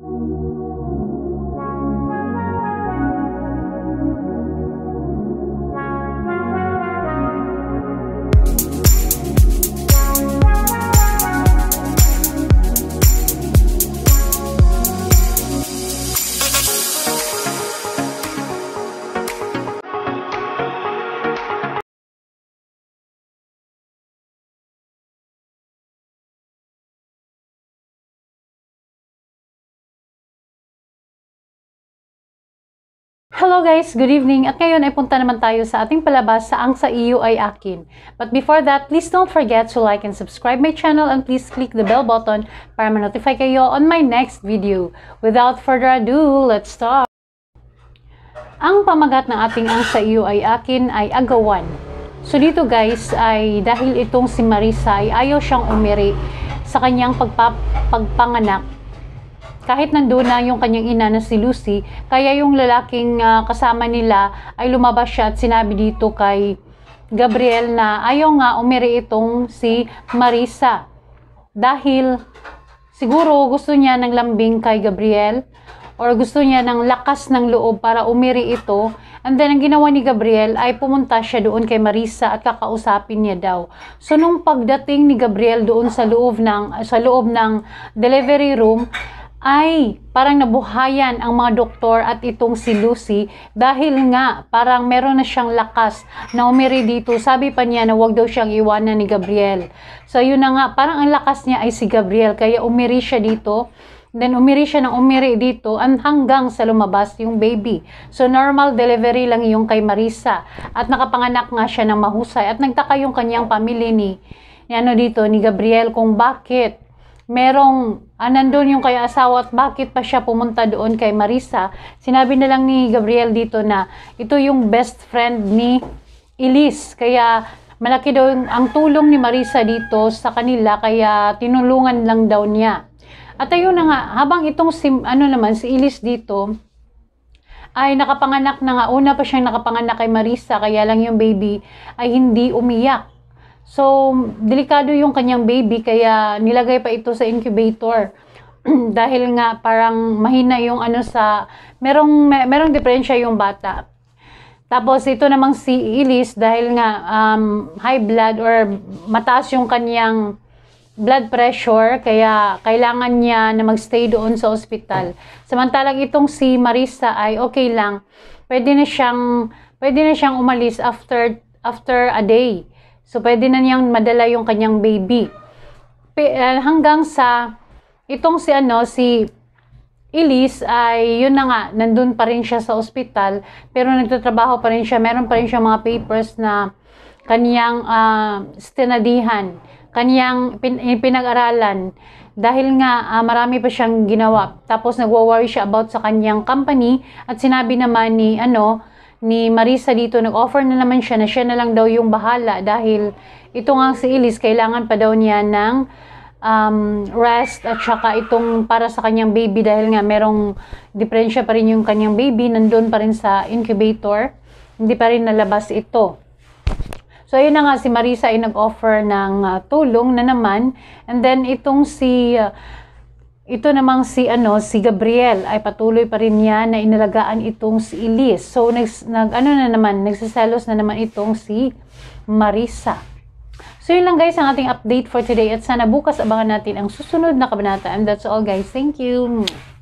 Thank you. Hello guys, good evening. At ngayon ay punta naman tayo sa ating palabas sa Ang Sa Iyo Ay Akin. But before that, please don't forget to like and subscribe my channel and please click the bell button para ma-notify kayo on my next video. Without further ado, let's start! Ang pamagat ng ating Ang Sa Iyo Ay Akin ay agawan. So dito guys ay dahil itong si Marisa ay ayaw siyang umiri sa kanyang pagpa- pagpanganak kahit nandun na yung kanyang ina na si Lucy, kaya yung lalaking uh, kasama nila ay lumabas siya at sinabi dito kay Gabriel na ayaw nga umiri itong si Marisa. Dahil siguro gusto niya ng lambing kay Gabriel or gusto niya ng lakas ng loob para umiri ito. And then, ang ginawa ni Gabriel ay pumunta siya doon kay Marisa at kakausapin niya daw. So, nung pagdating ni Gabriel doon sa loob ng, sa loob ng delivery room, ay parang nabuhayan ang mga doktor at itong si Lucy dahil nga parang meron na siyang lakas na umiri dito. Sabi pa niya na wag daw siyang iwanan ni Gabriel. So yun na nga, parang ang lakas niya ay si Gabriel kaya umiri siya dito. Then umiri siya ng umiri dito hanggang sa lumabas yung baby. So normal delivery lang yung kay Marisa. At nakapanganak nga siya ng mahusay. At nagtaka yung kanyang pamilya ni, ni ano dito, ni Gabriel kung bakit merong ah, nandun yung kay asawa at bakit pa siya pumunta doon kay Marisa. Sinabi na lang ni Gabriel dito na ito yung best friend ni Elise. Kaya malaki daw ang tulong ni Marisa dito sa kanila kaya tinulungan lang daw niya. At ayun na nga, habang itong sim, ano naman, si Elise dito, ay nakapanganak na nga. Una pa siyang nakapanganak kay Marisa, kaya lang yung baby ay hindi umiyak So, delikado yung kanyang baby kaya nilagay pa ito sa incubator. Dahil nga parang mahina yung ano sa merong may, merong diferensya yung bata. Tapos ito namang si Elise dahil nga um, high blood or mataas yung kanyang blood pressure kaya kailangan niya na magstay doon sa ospital. Samantalang itong si Marisa ay okay lang. Pwede na siyang pwede na siyang umalis after after a day. So, pwede na niyang madala yung kanyang baby. Pe, uh, hanggang sa itong si ano, si Elise ay yun na nga, nandun pa rin siya sa ospital pero nagtatrabaho pa rin siya. Meron pa rin siya mga papers na kaniyang uh, ah, stinadihan, kaniyang pin, pinag-aralan dahil nga uh, marami pa siyang ginawa. Tapos nagwo-worry siya about sa kaniyang company at sinabi naman ni ano, ni Marisa dito, nag-offer na naman siya na siya na lang daw yung bahala dahil ito nga si Elise, kailangan pa daw niya ng um, rest at saka itong para sa kanyang baby dahil nga merong diferensya pa rin yung kanyang baby, nandun pa rin sa incubator, hindi pa rin nalabas ito. So, ayun na nga, si Marisa ay nag-offer ng uh, tulong na naman. And then, itong si uh, ito namang si ano si Gabriel ay patuloy pa rin niya na inalagaan itong si Elise. So nag, nag ano na naman, nagseselos na naman itong si Marisa. So yun lang guys ang ating update for today at sana bukas abangan natin ang susunod na kabanata. And that's all guys. Thank you.